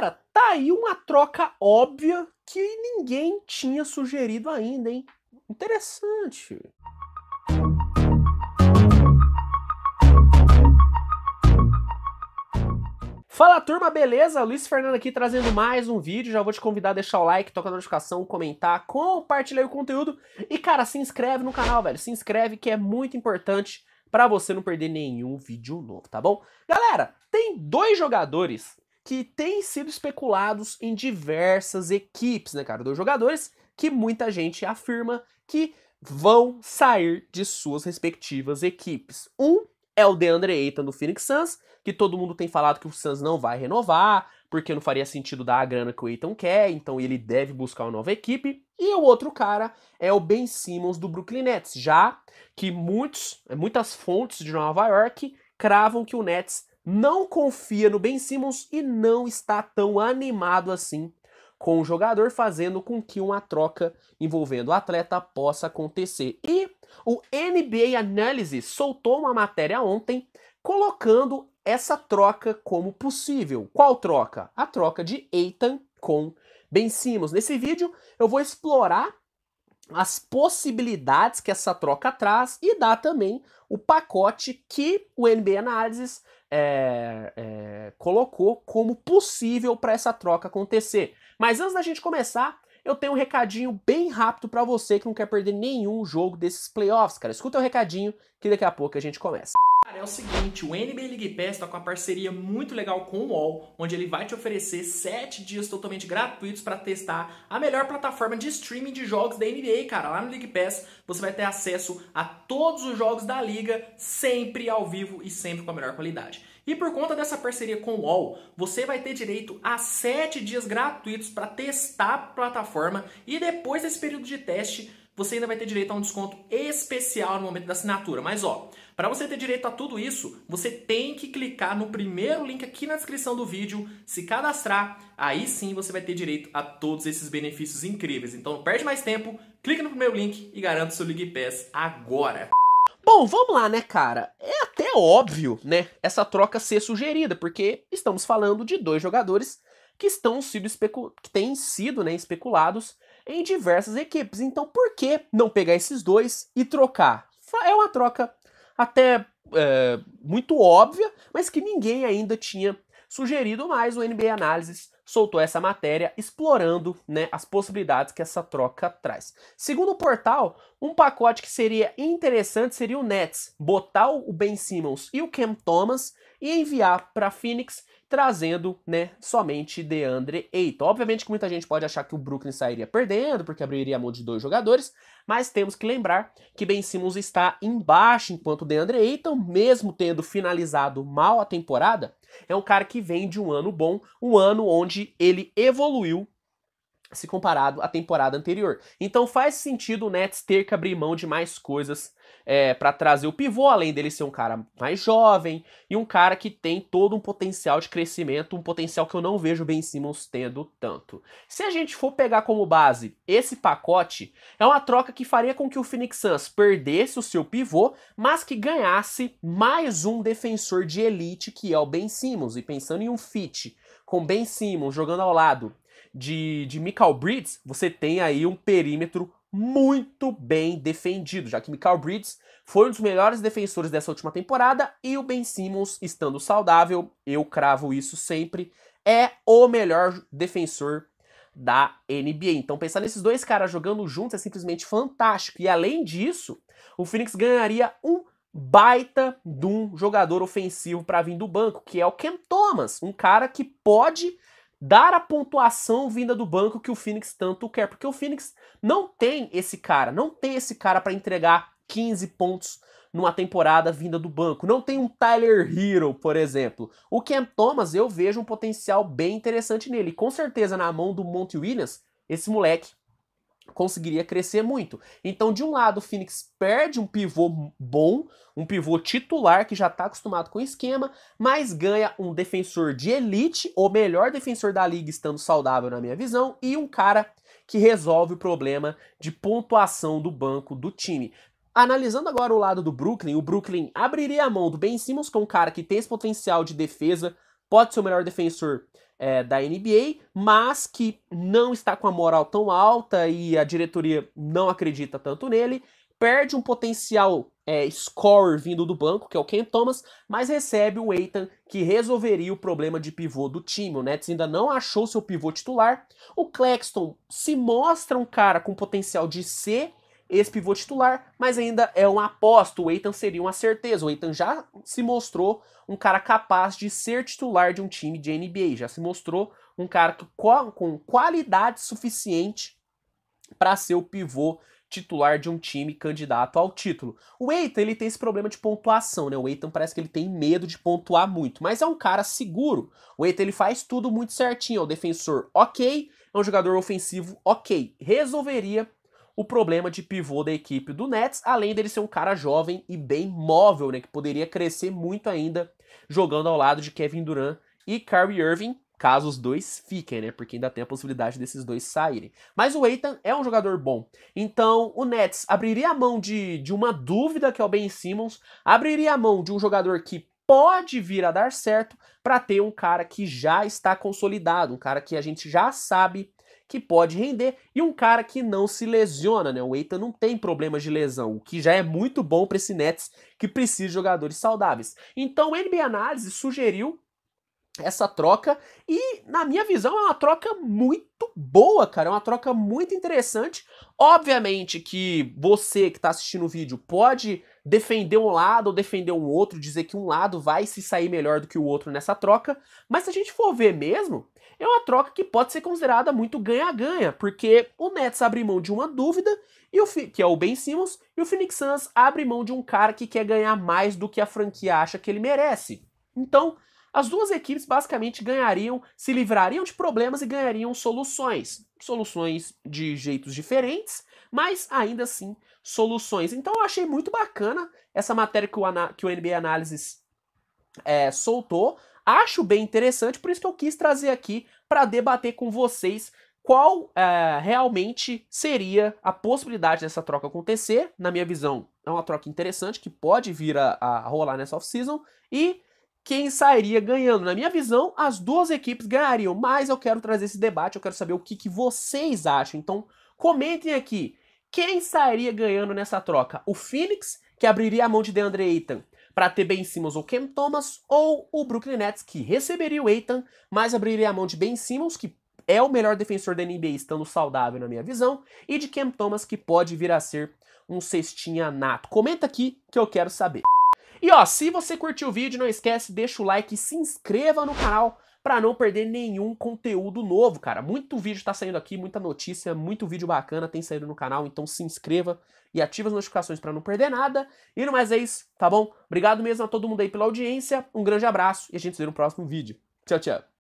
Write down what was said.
Cara, tá aí uma troca óbvia que ninguém tinha sugerido ainda, hein? Interessante. Fala turma, beleza? Luiz Fernando aqui trazendo mais um vídeo. Já vou te convidar a deixar o like, tocar a notificação, comentar, compartilhar o conteúdo. E cara, se inscreve no canal, velho. Se inscreve que é muito importante para você não perder nenhum vídeo novo, tá bom? Galera, tem dois jogadores que têm sido especulados em diversas equipes, né, cara? Dos jogadores que muita gente afirma que vão sair de suas respectivas equipes. Um é o DeAndre Ayton do Phoenix Suns, que todo mundo tem falado que o Suns não vai renovar, porque não faria sentido dar a grana que o Ayton quer, então ele deve buscar uma nova equipe. E o outro cara é o Ben Simmons do Brooklyn Nets, já que muitos, muitas fontes de Nova York cravam que o Nets não confia no Ben Simmons e não está tão animado assim com o jogador, fazendo com que uma troca envolvendo o atleta possa acontecer. E o NBA Analysis soltou uma matéria ontem colocando essa troca como possível. Qual troca? A troca de Eitan com Ben Simmons. Nesse vídeo eu vou explorar as possibilidades que essa troca traz e dar também o pacote que o NBA Analysis é, é, colocou como possível para essa troca acontecer. Mas antes da gente começar, eu tenho um recadinho bem rápido para você que não quer perder nenhum jogo desses playoffs, cara. Escuta o recadinho que daqui a pouco a gente começa. Cara, é o seguinte, o NBA League Pass está com uma parceria muito legal com o UOL, onde ele vai te oferecer 7 dias totalmente gratuitos para testar a melhor plataforma de streaming de jogos da NBA, cara. Lá no League Pass você vai ter acesso a todos os jogos da liga, sempre ao vivo e sempre com a melhor qualidade. E por conta dessa parceria com o UOL, você vai ter direito a 7 dias gratuitos para testar a plataforma e depois desse período de teste, você ainda vai ter direito a um desconto especial no momento da assinatura. Mas ó, para você ter direito a tudo isso, você tem que clicar no primeiro link aqui na descrição do vídeo, se cadastrar, aí sim você vai ter direito a todos esses benefícios incríveis. Então não perde mais tempo, clica no primeiro link e garanta o seu League Pass agora. Bom, vamos lá, né, cara? É até óbvio, né, essa troca ser sugerida, porque estamos falando de dois jogadores que estão sido especu que têm sido, né, especulados em diversas equipes. Então, por que não pegar esses dois e trocar? É uma troca até é, muito óbvia, mas que ninguém ainda tinha sugerido, mas o NBA Analysis soltou essa matéria explorando né, as possibilidades que essa troca traz. Segundo o portal, um pacote que seria interessante seria o Nets botar o Ben Simmons e o Cam Thomas e enviar para Phoenix trazendo, né, somente DeAndre Ayton. Obviamente que muita gente pode achar que o Brooklyn sairia perdendo, porque abriria a mão de dois jogadores, mas temos que lembrar que Ben Simmons está embaixo enquanto DeAndre Ayton, mesmo tendo finalizado mal a temporada, é um cara que vem de um ano bom, um ano onde ele evoluiu se comparado à temporada anterior. Então faz sentido o Nets ter que abrir mão de mais coisas é, para trazer o pivô, além dele ser um cara mais jovem e um cara que tem todo um potencial de crescimento, um potencial que eu não vejo Ben Simmons tendo tanto. Se a gente for pegar como base esse pacote, é uma troca que faria com que o Phoenix Suns perdesse o seu pivô, mas que ganhasse mais um defensor de elite que é o Ben Simmons. E pensando em um fit com Ben Simmons jogando ao lado de, de Michael Bridges, você tem aí um perímetro muito bem defendido, já que Michael Bridges foi um dos melhores defensores dessa última temporada e o Ben Simmons, estando saudável, eu cravo isso sempre, é o melhor defensor da NBA. Então, pensar nesses dois caras jogando juntos é simplesmente fantástico. E além disso, o Phoenix ganharia um baita de um jogador ofensivo para vir do banco, que é o Ken Thomas, um cara que pode dar a pontuação vinda do banco que o Phoenix tanto quer, porque o Phoenix não tem esse cara, não tem esse cara para entregar 15 pontos numa temporada vinda do banco. Não tem um Tyler Hero, por exemplo. O Cam Thomas eu vejo um potencial bem interessante nele. Com certeza na mão do Monte Williams, esse moleque conseguiria crescer muito. Então, de um lado, o Phoenix perde um pivô bom, um pivô titular que já está acostumado com o esquema, mas ganha um defensor de elite, o melhor defensor da liga estando saudável na minha visão, e um cara que resolve o problema de pontuação do banco do time. Analisando agora o lado do Brooklyn, o Brooklyn abriria a mão do Ben Simmons, com é um cara que tem esse potencial de defesa, pode ser o melhor defensor é, da NBA, mas que não está com a moral tão alta e a diretoria não acredita tanto nele. Perde um potencial é, scorer vindo do banco, que é o Ken Thomas, mas recebe o Eitan, que resolveria o problema de pivô do time. O Nets ainda não achou seu pivô titular. O Claxton se mostra um cara com potencial de ser esse pivô titular, mas ainda é uma aposta. O Eitan seria uma certeza. O Eitan já se mostrou um cara capaz de ser titular de um time de NBA, já se mostrou um cara que, com qualidade suficiente para ser o pivô titular de um time candidato ao título. O Eitan, ele tem esse problema de pontuação, né? O Eitan parece que ele tem medo de pontuar muito, mas é um cara seguro. O Eitan, ele faz tudo muito certinho, é defensor ok, é um jogador ofensivo ok. Resolveria o problema de pivô da equipe do Nets, além dele ser um cara jovem e bem móvel, né, que poderia crescer muito ainda jogando ao lado de Kevin Durant e Kyrie Irving, caso os dois fiquem, né? Porque ainda tem a possibilidade desses dois saírem. Mas o Eitan é um jogador bom. Então o Nets abriria a mão de, de uma dúvida que é o Ben Simmons, abriria a mão de um jogador que pode vir a dar certo para ter um cara que já está consolidado, um cara que a gente já sabe que pode render e um cara que não se lesiona, né? O Eita não tem problemas de lesão, o que já é muito bom para esse Nets que precisa de jogadores saudáveis. Então, o NBA Análise sugeriu essa troca e, na minha visão, é uma troca muito boa, cara, é uma troca muito interessante. Obviamente que você que está assistindo o vídeo pode defender um lado ou defender um outro, dizer que um lado vai se sair melhor do que o outro nessa troca, mas se a gente for ver mesmo, é uma troca que pode ser considerada muito ganha-ganha, porque o Nets abre mão de uma dúvida, e o que é o Ben Simmons, e o Phoenix Suns abre mão de um cara que quer ganhar mais do que a franquia acha que ele merece. Então, as duas equipes basicamente ganhariam, se livrariam de problemas e ganhariam soluções. Soluções de jeitos diferentes, mas ainda assim soluções. Então eu achei muito bacana essa matéria que o, que o NBA Analysis é, soltou. Acho bem interessante, por isso que eu quis trazer aqui para debater com vocês qual é, realmente seria a possibilidade dessa troca acontecer. Na minha visão, é uma troca interessante que pode vir a, a rolar nessa off-season. E quem sairia ganhando. Na minha visão, as duas equipes ganhariam, mas eu quero trazer esse debate, eu quero saber o que, que vocês acham. Então, comentem aqui. Quem sairia ganhando nessa troca? O Phoenix, que abriria a mão de DeAndre Ayton para ter Ben Simmons ou Cam Thomas, ou o Brooklyn Nets, que receberia o Ayton, mas abriria a mão de Ben Simmons, que é o melhor defensor da NBA estando saudável, na minha visão, e de Cam Thomas, que pode vir a ser um cestinha nato. Comenta aqui que eu quero saber. E ó, se você curtiu o vídeo, não esquece, deixa o like e se inscreva no canal para não perder nenhum conteúdo novo, cara. Muito vídeo tá saindo aqui, muita notícia, muito vídeo bacana tem saído no canal, então se inscreva e ativa as notificações para não perder nada. E no mais é isso, tá bom? Obrigado mesmo a todo mundo aí pela audiência, um grande abraço e a gente se vê no próximo vídeo. Tchau, tchau.